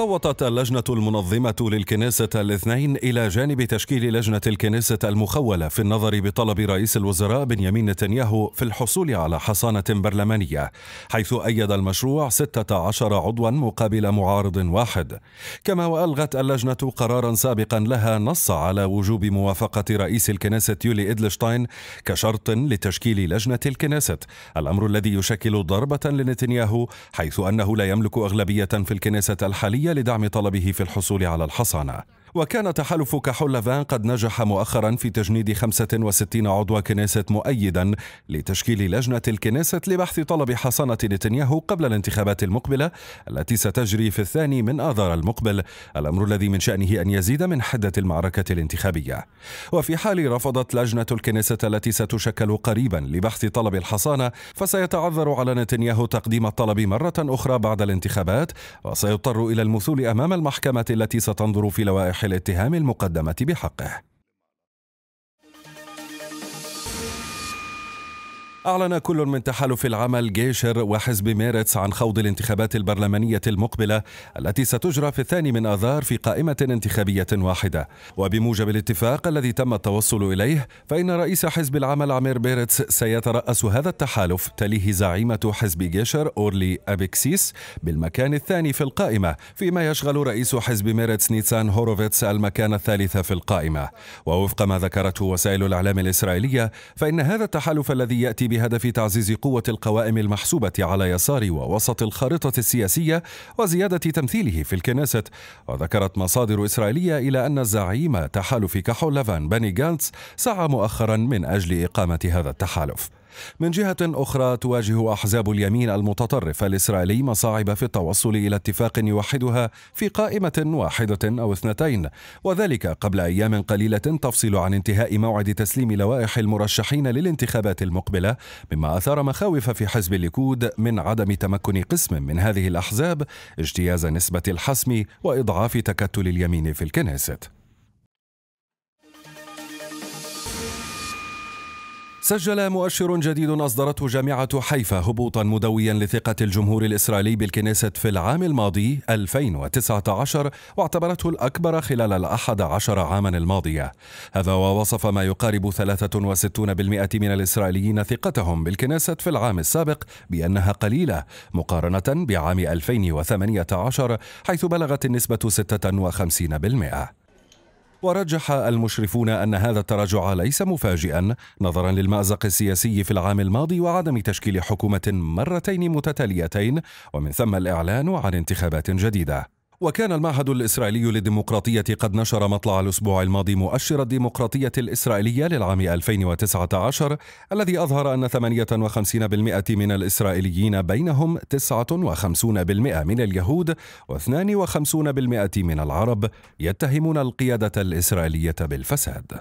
صوتت اللجنة المنظمة للكنيسة الاثنين إلى جانب تشكيل لجنة الكنيسة المخولة في النظر بطلب رئيس الوزراء بنيامين نتنياهو في الحصول على حصانة برلمانية حيث أيد المشروع 16 عضوا مقابل معارض واحد كما وألغت اللجنة قرارا سابقا لها نص على وجوب موافقة رئيس الكنيسة يولي إدلشتاين كشرط لتشكيل لجنة الكنيسة الأمر الذي يشكل ضربة لنتنياهو حيث أنه لا يملك أغلبية في الكنيسة الحالية لدعم طلبه في الحصول على الحصانة وكان تحالف كحول فان قد نجح مؤخرا في تجنيد 65 عضو كنيسة مؤيدا لتشكيل لجنة الكنيسة لبحث طلب حصانة نتنياهو قبل الانتخابات المقبلة التي ستجري في الثاني من آذار المقبل الأمر الذي من شأنه أن يزيد من حدة المعركة الانتخابية وفي حال رفضت لجنة الكنيسة التي ستشكل قريبا لبحث طلب الحصانة فسيتعذر على نتنياهو تقديم الطلب مرة أخرى بعد الانتخابات وسيضطر إلى المثول أمام المحكمة التي ستنظر في لوائح الاتهام المقدمة بحقه أعلن كل من تحالف العمل جيشر وحزب ميرتس عن خوض الانتخابات البرلمانية المقبلة التي ستجرى في الثاني من آذار في قائمة انتخابية واحدة وبموجب الاتفاق الذي تم التوصل إليه فإن رئيس حزب العمل عمير بيرتس سيترأس هذا التحالف تليه زعيمة حزب جيشر أورلي أبيكسيس بالمكان الثاني في القائمة فيما يشغل رئيس حزب ميرتس نيتسان هوروفيتس المكان الثالث في القائمة ووفق ما ذكرته وسائل الإعلام الإسرائيلية فإن هذا التحالف الذي يأتي بهدف تعزيز قوة القوائم المحسوبة على يسار ووسط الخارطة السياسية وزيادة تمثيله في الكنيسة وذكرت مصادر إسرائيلية إلى أن زعيم تحالف كحول لافان بني جانتس سعى مؤخرا من أجل إقامة هذا التحالف من جهة أخرى تواجه أحزاب اليمين المتطرف الإسرائيلي مصاعب في التوصل إلى اتفاق يوحدها في قائمة واحدة أو اثنتين وذلك قبل أيام قليلة تفصل عن انتهاء موعد تسليم لوائح المرشحين للانتخابات المقبلة مما أثار مخاوف في حزب الليكود من عدم تمكن قسم من هذه الأحزاب اجتياز نسبة الحسم وإضعاف تكتل اليمين في الكنيست سجل مؤشر جديد أصدرته جامعة حيفا هبوطا مدويا لثقة الجمهور الإسرائيلي بالكنيسة في العام الماضي 2019 واعتبرته الأكبر خلال الأحد عشر عاما الماضية هذا ووصف ما يقارب 63% من الإسرائيليين ثقتهم بالكنيسة في العام السابق بأنها قليلة مقارنة بعام 2018 حيث بلغت النسبة 56% ورجح المشرفون أن هذا التراجع ليس مفاجئا نظرا للمأزق السياسي في العام الماضي وعدم تشكيل حكومة مرتين متتاليتين ومن ثم الإعلان عن انتخابات جديدة وكان المعهد الإسرائيلي للديمقراطية قد نشر مطلع الأسبوع الماضي مؤشر الديمقراطية الإسرائيلية للعام 2019 الذي أظهر أن 58% من الإسرائيليين بينهم 59% من اليهود و52% من العرب يتهمون القيادة الإسرائيلية بالفساد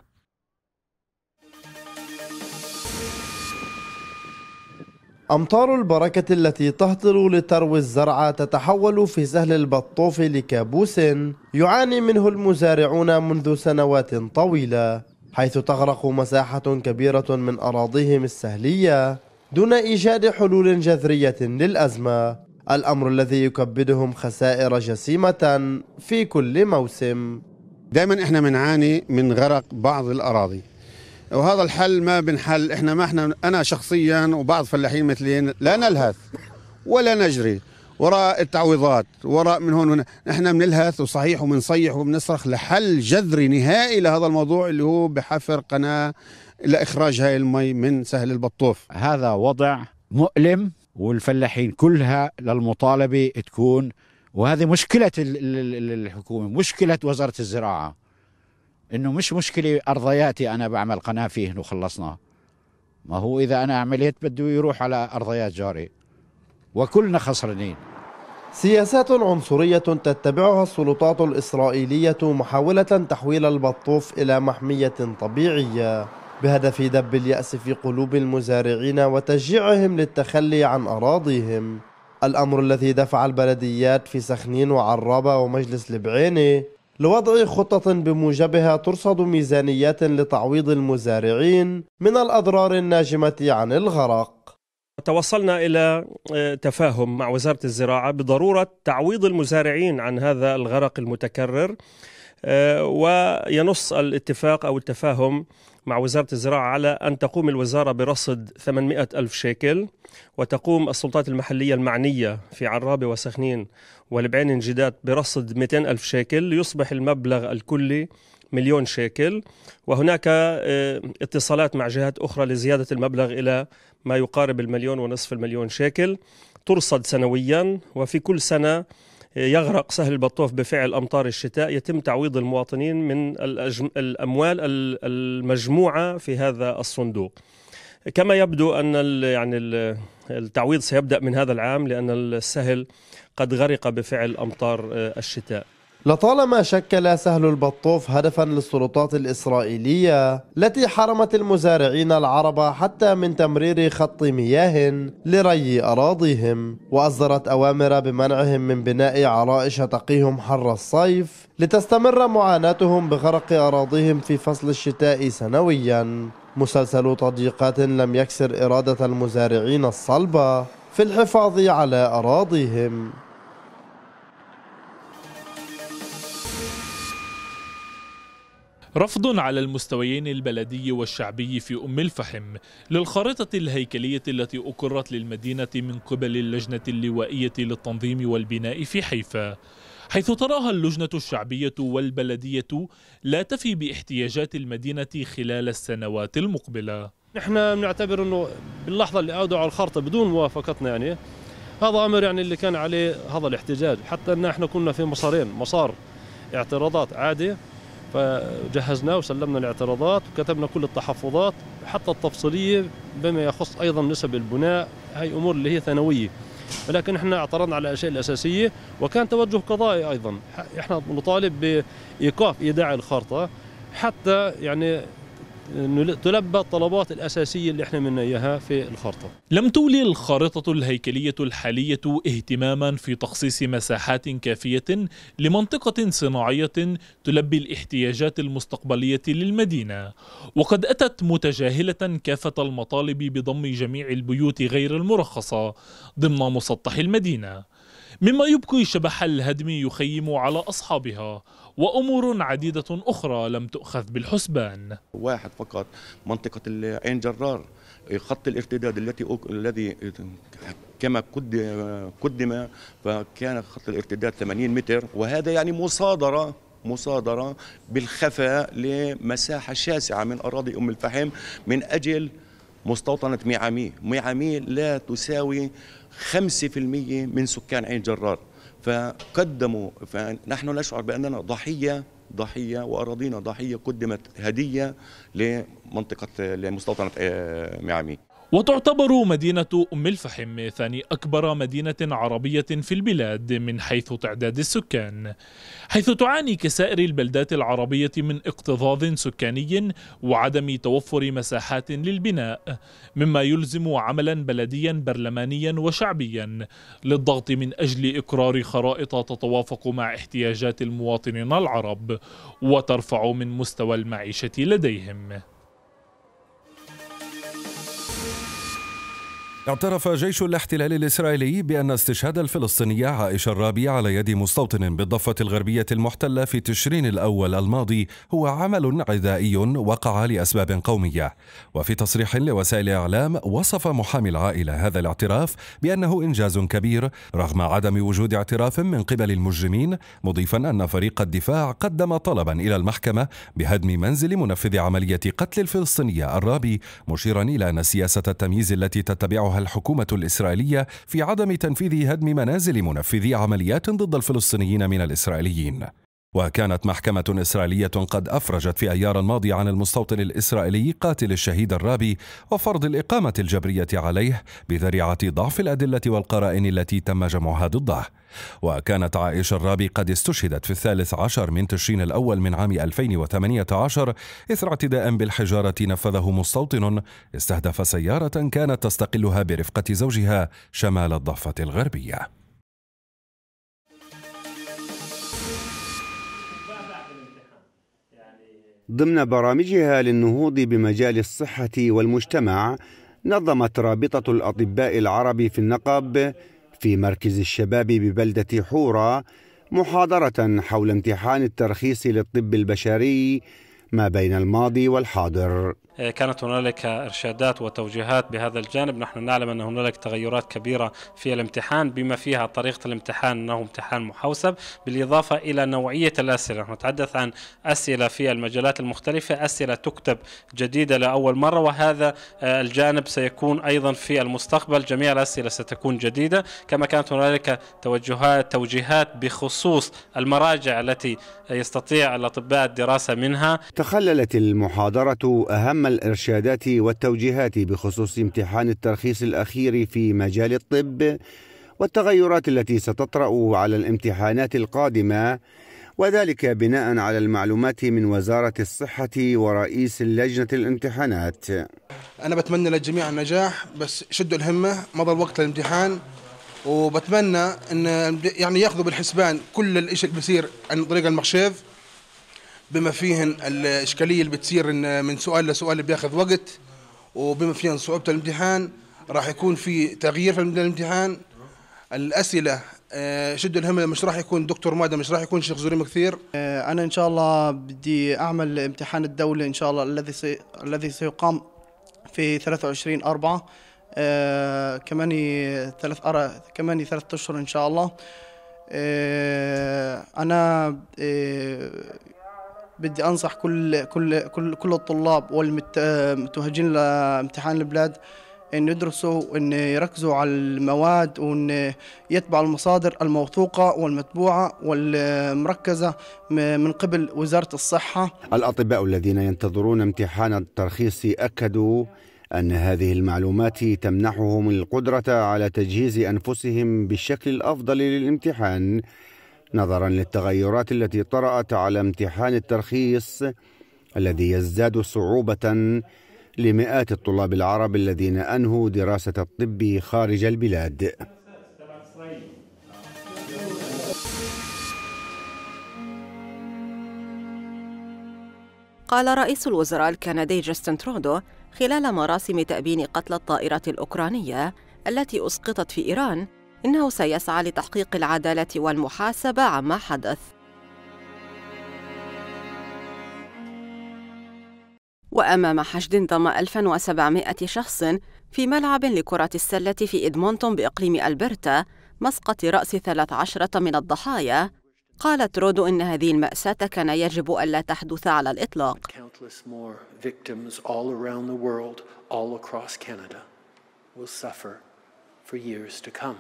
أمطار البركة التي تهطل لتروي الزرع تتحول في سهل البطوف لكابوس يعاني منه المزارعون منذ سنوات طويلة حيث تغرق مساحة كبيرة من أراضيهم السهلية دون إيجاد حلول جذرية للأزمة الأمر الذي يكبدهم خسائر جسيمة في كل موسم دائما احنا بنعاني من غرق بعض الأراضي وهذا الحل ما بنحل احنا ما احنا انا شخصيا وبعض فلاحين مثلين لا نلهث ولا نجري وراء التعويضات وراء من هون هنا احنا بنلهث وصحيح وبنصيح وبنصرخ لحل جذري نهائي لهذا الموضوع اللي هو بحفر قناه لاخراج هاي المي من سهل البطوف هذا وضع مؤلم والفلاحين كلها للمطالبه تكون وهذه مشكله الحكومه مشكله وزاره الزراعه انه مش مشكله ارضياتي انا بعمل قناه فيهن وخلصنا ما هو اذا انا عملت بده يروح على ارضيات جاري وكلنا خسرانين سياسات عنصرية تتبعها السلطات الإسرائيلية محاولة تحويل البطوف إلى محمية طبيعية بهدف دب اليأس في قلوب المزارعين وتشجيعهم للتخلي عن أراضيهم الأمر الذي دفع البلديات في سخنين وعرابة ومجلس لبعيني لوضع خطة بموجبها ترصد ميزانيات لتعويض المزارعين من الأضرار الناجمة عن الغرق توصلنا إلى آه، تفاهم مع وزارة الزراعة بضرورة تعويض المزارعين عن هذا الغرق المتكرر آه، وينص الاتفاق أو التفاهم مع وزارة الزراعة على أن تقوم الوزارة برصد 800 ألف شيكل وتقوم السلطات المحلية المعنية في عرابة وسخنين والبعين نجدات برصد 200 ألف شيكل ليصبح المبلغ الكلي مليون شيكل وهناك آه، اتصالات مع جهات أخرى لزيادة المبلغ إلى ما يقارب المليون ونصف المليون شيكل ترصد سنويا وفي كل سنة يغرق سهل البطوف بفعل أمطار الشتاء يتم تعويض المواطنين من الأموال المجموعة في هذا الصندوق كما يبدو أن يعني التعويض سيبدأ من هذا العام لأن السهل قد غرق بفعل أمطار آه، الشتاء لطالما شكل سهل البطوف هدفا للسلطات الإسرائيلية التي حرمت المزارعين العرب حتى من تمرير خط مياه لري أراضيهم وأصدرت أوامر بمنعهم من بناء عرائش تقيهم حر الصيف لتستمر معاناتهم بغرق أراضيهم في فصل الشتاء سنويا مسلسل تضييقات لم يكسر إرادة المزارعين الصلبة في الحفاظ على أراضيهم رفض على المستويين البلدي والشعبي في أم الفحم للخارطة الهيكلية التي أقرت للمدينة من قبل اللجنة اللوائية للتنظيم والبناء في حيفا حيث تراها اللجنة الشعبية والبلدية لا تفي باحتياجات المدينة خلال السنوات المقبلة نحن بنعتبر أنه باللحظة اللي أودعوا الخارطة بدون موافقتنا يعني هذا أمر يعني اللي كان عليه هذا الاحتجاج حتى أن احنا كنا في مسارين مسار اعتراضات عادي فجهزناه وسلمنا الاعتراضات وكتبنا كل التحفظات حتى التفصيلية بما يخص أيضا نسب البناء هاي أمور اللي هي ثانوية ولكن احنا اعترضنا على الاشياء الاساسيه وكان توجه قضائي ايضا احنا نطالب بايقاف ايداع الخارطه حتى يعني تلبى الطلبات الأساسية اللي احنا من إياها في الخارطة لم تولي الخارطة الهيكلية الحالية اهتماما في تخصيص مساحات كافية لمنطقة صناعية تلبي الاحتياجات المستقبلية للمدينة وقد أتت متجاهلة كافة المطالب بضم جميع البيوت غير المرخصة ضمن مسطح المدينة مما يبقي شبح الهدم يخيم على أصحابها وأمور عديدة أخرى لم تؤخذ بالحسبان واحد فقط منطقة عين جرار خط الارتداد التي الذي كما قدم فكان خط الارتداد 80 متر وهذا يعني مصادرة مصادرة بالخفاء لمساحة شاسعة من أراضي أم الفحم من أجل مستوطنة ميعامي ميعامي لا تساوي 5% من سكان عين جرار فقدموا فنحن نشعر بأننا ضحية ضحية وأراضينا ضحية قدمت هدية لمنطقة لمستوطنة آه، معامي وتعتبر مدينة أم الفحم ثاني أكبر مدينة عربية في البلاد من حيث تعداد السكان حيث تعاني كسائر البلدات العربية من اكتظاظ سكاني وعدم توفر مساحات للبناء مما يلزم عملا بلديا برلمانيا وشعبيا للضغط من أجل إقرار خرائط تتوافق مع احتياجات المواطنين العرب وترفع من مستوى المعيشة لديهم اعترف جيش الاحتلال الإسرائيلي بأن استشهاد الفلسطينية عائشة الرابي على يد مستوطن بالضفة الغربية المحتلة في تشرين الأول الماضي هو عمل عدائي وقع لأسباب قومية وفي تصريح لوسائل إعلام وصف محامي العائلة هذا الاعتراف بأنه إنجاز كبير رغم عدم وجود اعتراف من قبل المجرمين مضيفا أن فريق الدفاع قدم طلبا إلى المحكمة بهدم منزل منفذ عملية قتل الفلسطينية الرابي مشيرا إلى أن سياسة التمييز التي تتبعها الحكومة الإسرائيلية في عدم تنفيذ هدم منازل منفذي عمليات ضد الفلسطينيين من الإسرائيليين وكانت محكمة إسرائيلية قد أفرجت في أيار الماضي عن المستوطن الإسرائيلي قاتل الشهيد الرابي وفرض الإقامة الجبرية عليه بذريعة ضعف الأدلة والقرائن التي تم جمعها ضده وكانت عائشة الرابي قد استشهدت في الثالث عشر من تشرين الأول من عام 2018 إثر اعتداء بالحجارة نفذه مستوطن استهدف سيارة كانت تستقلها برفقة زوجها شمال الضفة الغربية ضمن برامجها للنهوض بمجال الصحة والمجتمع نظمت رابطة الأطباء العرب في النقب في مركز الشباب ببلدة حورة محاضرة حول امتحان الترخيص للطب البشري ما بين الماضي والحاضر آه، كانت هنالك إرشادات وتوجيهات بهذا الجانب نحن نعلم أن هنالك تغيرات كبيرة في الامتحان بما فيها طريقة الامتحان أنه امتحان محوسب بالإضافة إلى نوعية الأسئلة نحن نتحدث عن أسئلة في المجالات المختلفة أسئلة تكتب جديدة لأول مرة وهذا آه، الجانب سيكون أيضا في المستقبل جميع الأسئلة ستكون جديدة كما كانت هنالك توجهات توجيهات بخصوص المراجع التي يستطيع الأطباء الدراسة منها تخللت المحاضرة أهم الإرشادات والتوجيهات بخصوص امتحان الترخيص الأخير في مجال الطب والتغيرات التي ستطرأ على الامتحانات القادمة وذلك بناء على المعلومات من وزارة الصحة ورئيس لجنة الامتحانات أنا بتمنى للجميع النجاح بس شدوا الهمة مضى الوقت للامتحان وبتمنى أن يعني ياخذوا بالحسبان كل الإشي اللي بصير عن طريق المخشيف بما فيهن الاشكاليه اللي بتصير ان من سؤال لسؤال بياخذ وقت وبما فيهن صعوبه الامتحان راح يكون في تغيير في الامتحان الاسئله آه، شد الهم مش راح يكون دكتور ماده مش راح يكون شيخ زريم كثير آه، انا ان شاء الله بدي اعمل امتحان الدولي ان شاء الله الذي الذي سيقام في 23 4 آه، كمان ثلاث أرى كمان ثلاث أشهر إن شاء الله أنا بدي انصح كل كل كل كل الطلاب والمتوهجين لامتحان البلاد ان يدرسوا وان يركزوا على المواد وان يتبعوا المصادر الموثوقه والمتبوعه والمركزه من قبل وزاره الصحه. الاطباء الذين ينتظرون امتحان الترخيص اكدوا ان هذه المعلومات تمنحهم القدره على تجهيز انفسهم بالشكل الافضل للامتحان نظرا للتغيرات التي طرأت على امتحان الترخيص الذي يزداد صعوبة لمئات الطلاب العرب الذين أنهوا دراسة الطب خارج البلاد قال رئيس الوزراء الكندي جاستن ترودو خلال مراسم تأبين قتلى الطائرة الأوكرانية التي أسقطت في إيران إنه سيسعى لتحقيق العدالة والمحاسبة عما حدث وأمام حشد ضم 1700 شخص في ملعب لكرة السلة في إدمونتون بإقليم ألبرتا مسقط رأس 13 من الضحايا قالت رودو إن هذه المأساة كان يجب ألا تحدث على الإطلاق will suffer for years to come.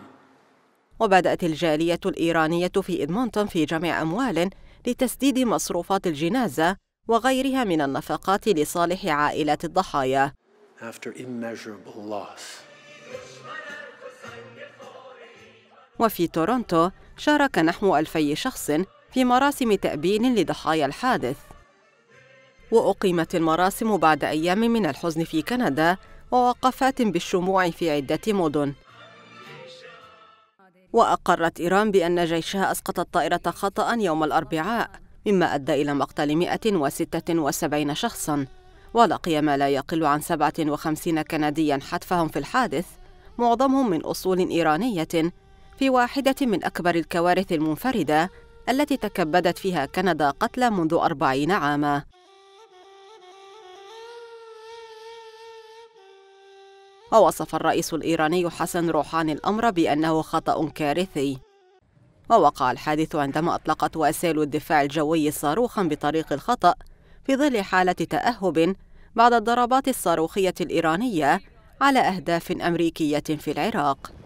وبدأت الجالية الإيرانية في إدمونتون في جمع أموال لتسديد مصروفات الجنازة وغيرها من النفقات لصالح عائلات الضحايا. وفي تورونتو شارك نحو ألفي شخص في مراسم تأبين لضحايا الحادث وأقيمت المراسم بعد أيام من الحزن في كندا ووقفات بالشموع في عدة مدن وأقرت إيران بأن جيشها أسقط الطائرة خطأ يوم الأربعاء مما أدى إلى مقتل 176 شخصاً ولقي ما لا يقل عن 57 كنديا حتفهم في الحادث معظمهم من أصول إيرانية في واحدة من أكبر الكوارث المنفردة التي تكبدت فيها كندا قتلى منذ أربعين عاماً ووصف الرئيس الإيراني حسن روحاني الأمر بأنه خطأ كارثي ووقع الحادث عندما أطلقت وسائل الدفاع الجوي صاروخا بطريق الخطأ في ظل حالة تأهب بعد الضربات الصاروخية الإيرانية على أهداف أمريكية في العراق